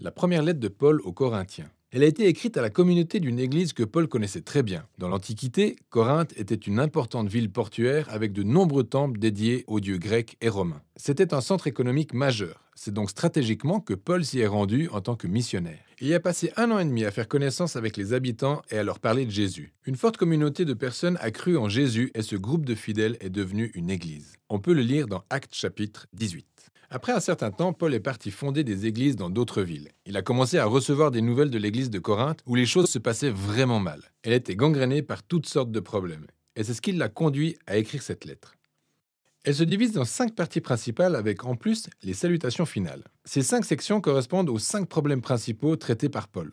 la première lettre de Paul aux Corinthiens. Elle a été écrite à la communauté d'une église que Paul connaissait très bien. Dans l'Antiquité, Corinthe était une importante ville portuaire avec de nombreux temples dédiés aux dieux grecs et romains. C'était un centre économique majeur. C'est donc stratégiquement que Paul s'y est rendu en tant que missionnaire. Il y a passé un an et demi à faire connaissance avec les habitants et à leur parler de Jésus. Une forte communauté de personnes a cru en Jésus et ce groupe de fidèles est devenu une église. On peut le lire dans Actes chapitre 18. Après un certain temps, Paul est parti fonder des églises dans d'autres villes. Il a commencé à recevoir des nouvelles de l'église de Corinthe où les choses se passaient vraiment mal. Elle était gangrénée par toutes sortes de problèmes. Et c'est ce qui l'a conduit à écrire cette lettre. Elle se divise en cinq parties principales avec en plus les salutations finales. Ces cinq sections correspondent aux cinq problèmes principaux traités par Paul.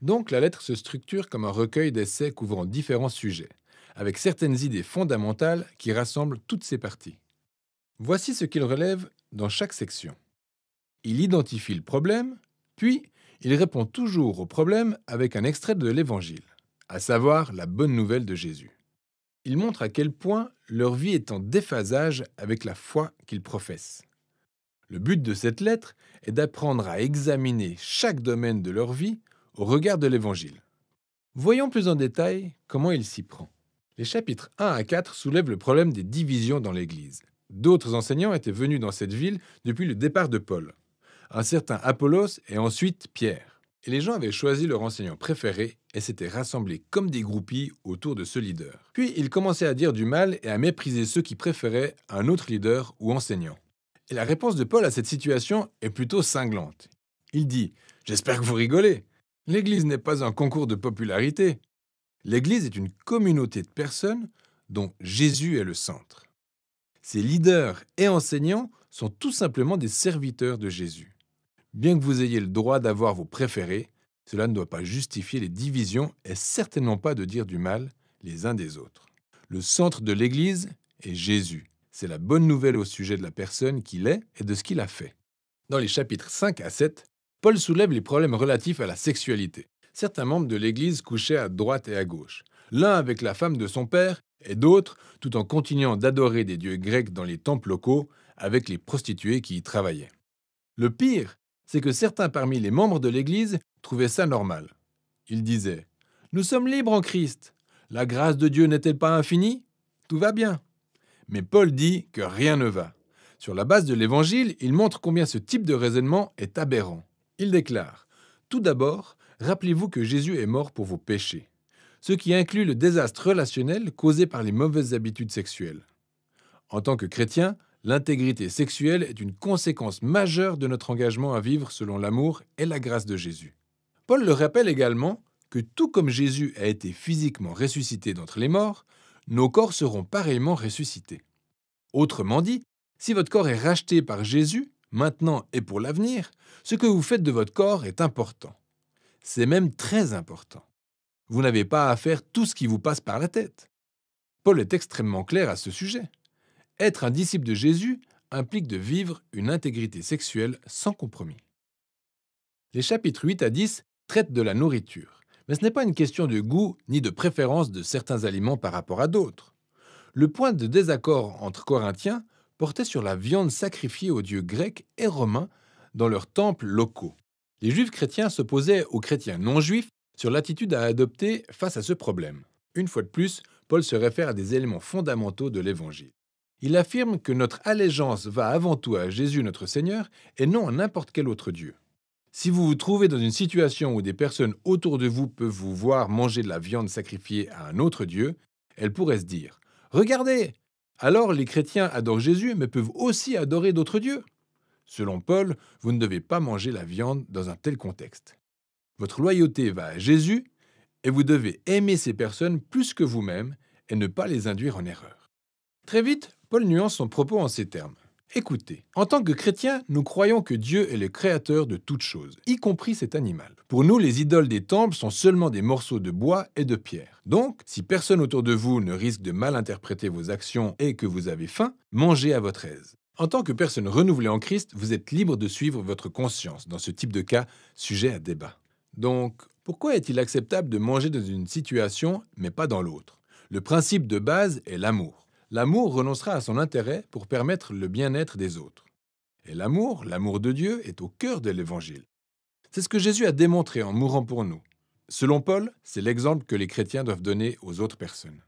Donc la lettre se structure comme un recueil d'essais couvrant différents sujets, avec certaines idées fondamentales qui rassemblent toutes ces parties. Voici ce qu'il relève dans chaque section. Il identifie le problème, puis il répond toujours au problème avec un extrait de l'Évangile, à savoir la bonne nouvelle de Jésus. Il montre à quel point leur vie est en déphasage avec la foi qu'ils professent. Le but de cette lettre est d'apprendre à examiner chaque domaine de leur vie au regard de l'Évangile. Voyons plus en détail comment il s'y prend. Les chapitres 1 à 4 soulèvent le problème des divisions dans l'Église. D'autres enseignants étaient venus dans cette ville depuis le départ de Paul, un certain Apollos et ensuite Pierre. Et les gens avaient choisi leur enseignant préféré et s'étaient rassemblés comme des groupies autour de ce leader. Puis ils commençaient à dire du mal et à mépriser ceux qui préféraient un autre leader ou enseignant. Et la réponse de Paul à cette situation est plutôt cinglante. Il dit J'espère que vous rigolez. L'Église n'est pas un concours de popularité. L'Église est une communauté de personnes dont Jésus est le centre. Ces leaders et enseignants sont tout simplement des serviteurs de Jésus. Bien que vous ayez le droit d'avoir vos préférés, cela ne doit pas justifier les divisions et certainement pas de dire du mal les uns des autres. Le centre de l'Église est Jésus. C'est la bonne nouvelle au sujet de la personne qu'il est et de ce qu'il a fait. Dans les chapitres 5 à 7, Paul soulève les problèmes relatifs à la sexualité. Certains membres de l'Église couchaient à droite et à gauche, l'un avec la femme de son père et d'autres tout en continuant d'adorer des dieux grecs dans les temples locaux avec les prostituées qui y travaillaient. Le pire, c'est que certains parmi les membres de l'Église trouvaient ça normal. Ils disaient Nous sommes libres en Christ. La grâce de Dieu n'est-elle pas infinie Tout va bien. Mais Paul dit que rien ne va. Sur la base de l'Évangile, il montre combien ce type de raisonnement est aberrant. Il déclare Tout d'abord, rappelez-vous que Jésus est mort pour vos péchés ce qui inclut le désastre relationnel causé par les mauvaises habitudes sexuelles. En tant que chrétien, l'intégrité sexuelle est une conséquence majeure de notre engagement à vivre selon l'amour et la grâce de Jésus. Paul le rappelle également que tout comme Jésus a été physiquement ressuscité d'entre les morts, nos corps seront pareillement ressuscités. Autrement dit, si votre corps est racheté par Jésus, maintenant et pour l'avenir, ce que vous faites de votre corps est important. C'est même très important. Vous n'avez pas à faire tout ce qui vous passe par la tête. Paul est extrêmement clair à ce sujet. Être un disciple de Jésus implique de vivre une intégrité sexuelle sans compromis. Les chapitres 8 à 10 traitent de la nourriture, mais ce n'est pas une question de goût ni de préférence de certains aliments par rapport à d'autres. Le point de désaccord entre Corinthiens portait sur la viande sacrifiée aux dieux grecs et romains dans leurs temples locaux. Les juifs chrétiens s'opposaient aux chrétiens non juifs sur l'attitude à adopter face à ce problème. Une fois de plus, Paul se réfère à des éléments fondamentaux de l'Évangile. Il affirme que notre allégeance va avant tout à Jésus notre Seigneur et non à n'importe quel autre Dieu. Si vous vous trouvez dans une situation où des personnes autour de vous peuvent vous voir manger de la viande sacrifiée à un autre Dieu, elles pourraient se dire ⁇ Regardez Alors les chrétiens adorent Jésus mais peuvent aussi adorer d'autres dieux !⁇ Selon Paul, vous ne devez pas manger la viande dans un tel contexte. Votre loyauté va à Jésus et vous devez aimer ces personnes plus que vous-même et ne pas les induire en erreur. Très vite, Paul nuance son propos en ces termes. Écoutez, en tant que chrétiens, nous croyons que Dieu est le créateur de toutes choses, y compris cet animal. Pour nous, les idoles des temples sont seulement des morceaux de bois et de pierre. Donc, si personne autour de vous ne risque de mal interpréter vos actions et que vous avez faim, mangez à votre aise. En tant que personne renouvelée en Christ, vous êtes libre de suivre votre conscience dans ce type de cas sujet à débat. Donc, pourquoi est-il acceptable de manger dans une situation mais pas dans l'autre Le principe de base est l'amour. L'amour renoncera à son intérêt pour permettre le bien-être des autres. Et l'amour, l'amour de Dieu, est au cœur de l'Évangile. C'est ce que Jésus a démontré en mourant pour nous. Selon Paul, c'est l'exemple que les chrétiens doivent donner aux autres personnes.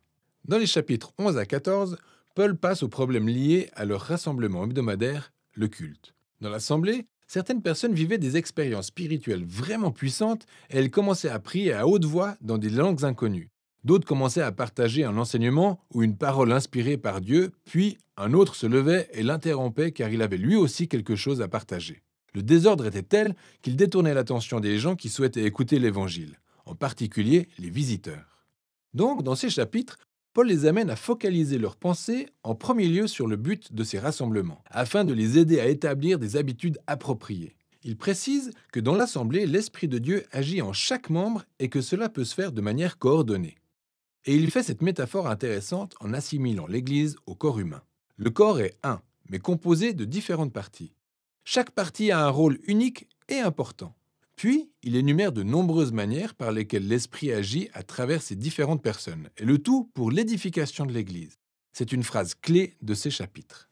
Dans les chapitres 11 à 14, Paul passe aux problème lié à leur rassemblement hebdomadaire, le culte. Dans l'assemblée, certaines personnes vivaient des expériences spirituelles vraiment puissantes et elles commençaient à prier à haute voix dans des langues inconnues. D'autres commençaient à partager un enseignement ou une parole inspirée par Dieu, puis un autre se levait et l'interrompait car il avait lui aussi quelque chose à partager. Le désordre était tel qu'il détournait l'attention des gens qui souhaitaient écouter l'Évangile, en particulier les visiteurs. Donc, dans ces chapitres, Paul les amène à focaliser leurs pensées en premier lieu sur le but de ces rassemblements, afin de les aider à établir des habitudes appropriées. Il précise que dans l'Assemblée, l'Esprit de Dieu agit en chaque membre et que cela peut se faire de manière coordonnée. Et il fait cette métaphore intéressante en assimilant l'Église au corps humain. Le corps est un, mais composé de différentes parties. Chaque partie a un rôle unique et important. Puis, il énumère de nombreuses manières par lesquelles l'Esprit agit à travers ces différentes personnes, et le tout pour l'édification de l'Église. C'est une phrase clé de ces chapitres.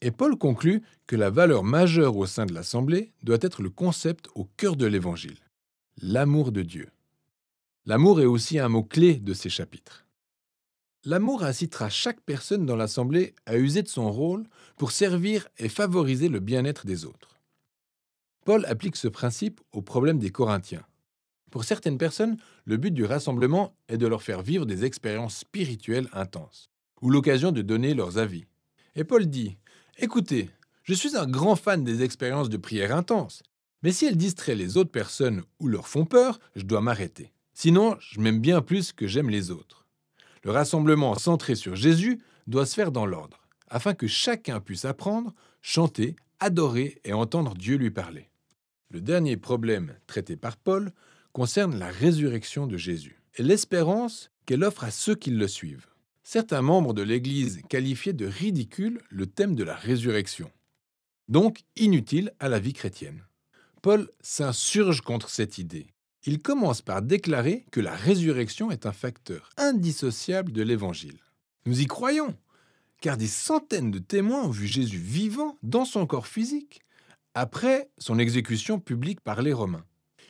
Et Paul conclut que la valeur majeure au sein de l'Assemblée doit être le concept au cœur de l'Évangile, l'amour de Dieu. L'amour est aussi un mot clé de ces chapitres. L'amour incitera chaque personne dans l'Assemblée à user de son rôle pour servir et favoriser le bien-être des autres. Paul applique ce principe au problème des Corinthiens. Pour certaines personnes, le but du rassemblement est de leur faire vivre des expériences spirituelles intenses, ou l'occasion de donner leurs avis. Et Paul dit, Écoutez, je suis un grand fan des expériences de prière intense, mais si elles distraient les autres personnes ou leur font peur, je dois m'arrêter. Sinon, je m'aime bien plus que j'aime les autres. Le rassemblement centré sur Jésus doit se faire dans l'ordre, afin que chacun puisse apprendre, chanter, adorer et entendre Dieu lui parler. Le dernier problème traité par Paul concerne la résurrection de Jésus et l'espérance qu'elle offre à ceux qui le suivent. Certains membres de l'Église qualifiaient de ridicule le thème de la résurrection, donc inutile à la vie chrétienne. Paul s'insurge contre cette idée. Il commence par déclarer que la résurrection est un facteur indissociable de l'Évangile. Nous y croyons, car des centaines de témoins ont vu Jésus vivant dans son corps physique, après son exécution publique par les Romains.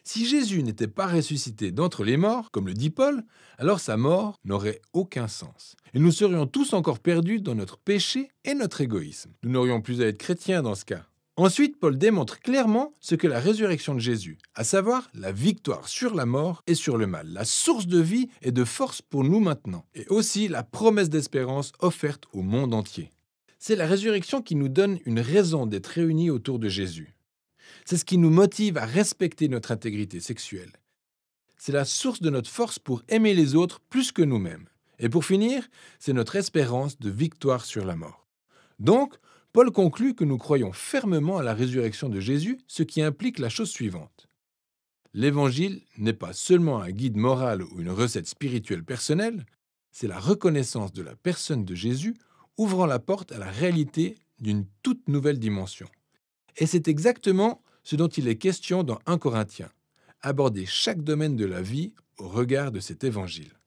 Si Jésus n'était pas ressuscité d'entre les morts, comme le dit Paul, alors sa mort n'aurait aucun sens. Et nous serions tous encore perdus dans notre péché et notre égoïsme. Nous n'aurions plus à être chrétiens dans ce cas. Ensuite, Paul démontre clairement ce que la résurrection de Jésus, à savoir la victoire sur la mort et sur le mal, la source de vie et de force pour nous maintenant, et aussi la promesse d'espérance offerte au monde entier. C'est la résurrection qui nous donne une raison d'être réunis autour de Jésus. C'est ce qui nous motive à respecter notre intégrité sexuelle. C'est la source de notre force pour aimer les autres plus que nous-mêmes. Et pour finir, c'est notre espérance de victoire sur la mort. Donc, Paul conclut que nous croyons fermement à la résurrection de Jésus, ce qui implique la chose suivante. L'Évangile n'est pas seulement un guide moral ou une recette spirituelle personnelle, c'est la reconnaissance de la personne de Jésus ouvrant la porte à la réalité d'une toute nouvelle dimension. Et c'est exactement ce dont il est question dans 1 Corinthiens, aborder chaque domaine de la vie au regard de cet évangile.